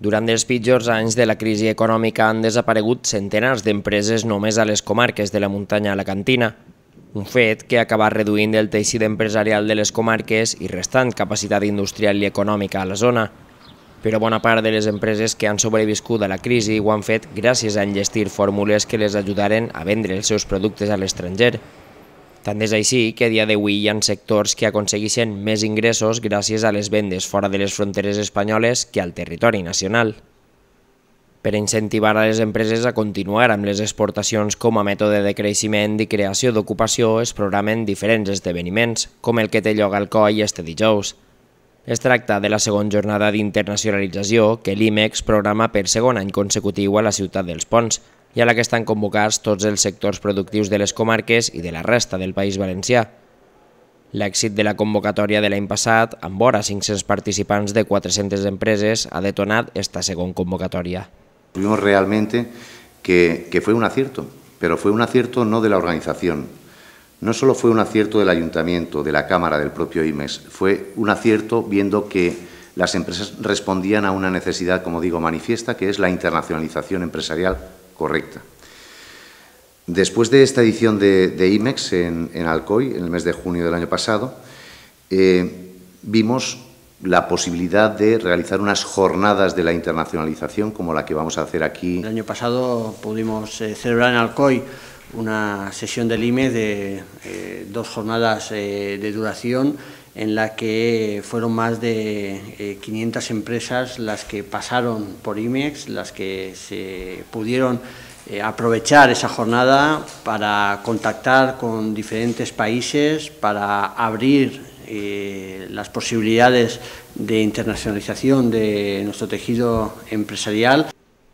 Durant els pitjors anys de la crisi econòmica han desaparegut centenars d'empreses només a les comarques de la muntanya alacantina, un fet que ha acabat reduint el teixit empresarial de les comarques i restant capacitat industrial i econòmica a la zona. Però bona part de les empreses que han sobreviscut a la crisi ho han fet gràcies a enllestir fórmules que les ajudaren a vendre els seus productes a l'estranger, tant és així que a dia d'avui hi ha sectors que aconsegueixen més ingressos gràcies a les vendes fora de les fronteres espanyoles que al territori nacional. Per incentivar a les empreses a continuar amb les exportacions com a mètode de creixement i creació d'ocupació es programen diferents esdeveniments, com el que té lloc al COI este dijous. Es tracta de la segona jornada d'internacionalització que l'IMEX programa per segon any consecutiu a la ciutat dels Ponts, ...y a la que están convocados... ...todos los sectores productivos de les comarques i de la resta del País Valencià. L'èxit de la convocatoria de l'any passat, amb vora 500 participants de 400 empresas... ha detonado esta segunda convocatoria. Vimos realmente que, que fue un acierto, pero fue un acierto no de la organización, no solo fue un acierto del ayuntamiento, de la Cámara, del propio IMES, fue un acierto viendo que las empresas respondían a una necesidad, como digo, manifiesta, que es la internacionalización empresarial correcta. Después de esta edición de, IMEX en, Alcoy, en el mes de junio del año pasado, eh, vimos la posibilidad de realizar unas jornadas de la internacionalización como la que vamos a hacer aquí. El año pasado pudimos eh, celebrar en Alcoy una sesión del IME de eh, dos jornadas de duración en la que fueron más de 500 eh, empresas las que pasaron por IMEX, las que se pudieron eh, aprovechar esa jornada para contactar con diferentes países, para abrir eh, las posibilidades de internacionalización de nuestro tejido empresarial.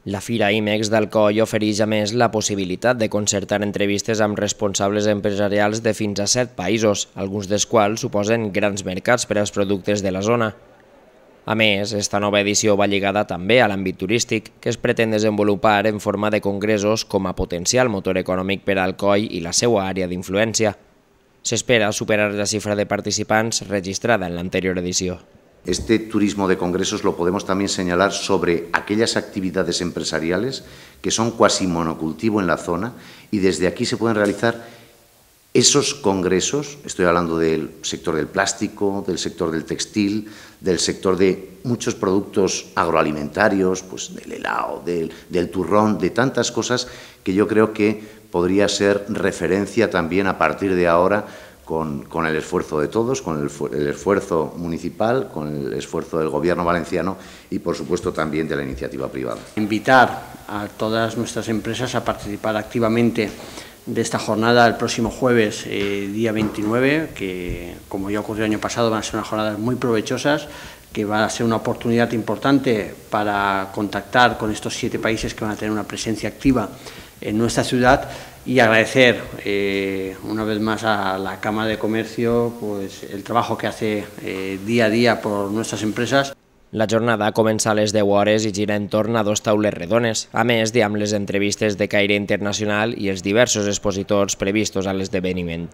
La Fira IMEX d'Alcoi ofereix a més la possibilitat de concertar entrevistes amb responsables empresarials de fins a set països, alguns dels quals suposen grans mercats per als productes de la zona. A més, esta nova edició va lligada també a l'àmbit turístic, que es pretén desenvolupar en forma de congressos com a potencial motor econòmic per al Coi i la seva àrea d'influència. S'espera superar la xifra de participants registrada en l'anterior edició. Este turismo de congresos lo podemos también señalar sobre aquellas actividades empresariales que son cuasi monocultivo en la zona y desde aquí se pueden realizar esos congresos, estoy hablando del sector del plástico, del sector del textil, del sector de muchos productos agroalimentarios, pues del helado, del turrón, de tantas cosas que yo creo que podría ser referencia también a partir de ahora con, el esfuerzo de todos, con el, esfuerzo municipal, con el esfuerzo del Gobierno valenciano y, por supuesto, también de la iniciativa privada. Invitar a todas nuestras empresas a participar activamente de esta jornada el próximo jueves, eh, día 29, que, como ya ocurrió el año pasado, van a ser unas jornadas muy provechosas, que va a ser una oportunidad importante para contactar con estos siete países que van a tener una presencia activa en nuestra ciudad y agradecer eh, una vez más a la Cámara de Comercio pues, el trabajo que hace eh, día a día por nuestras empresas. La jornada comença a les 10 hores i gira entorn a dos taules redones, a més de amb les entrevistes de caire internacional i els diversos expositors previstos a l'esdeveniment.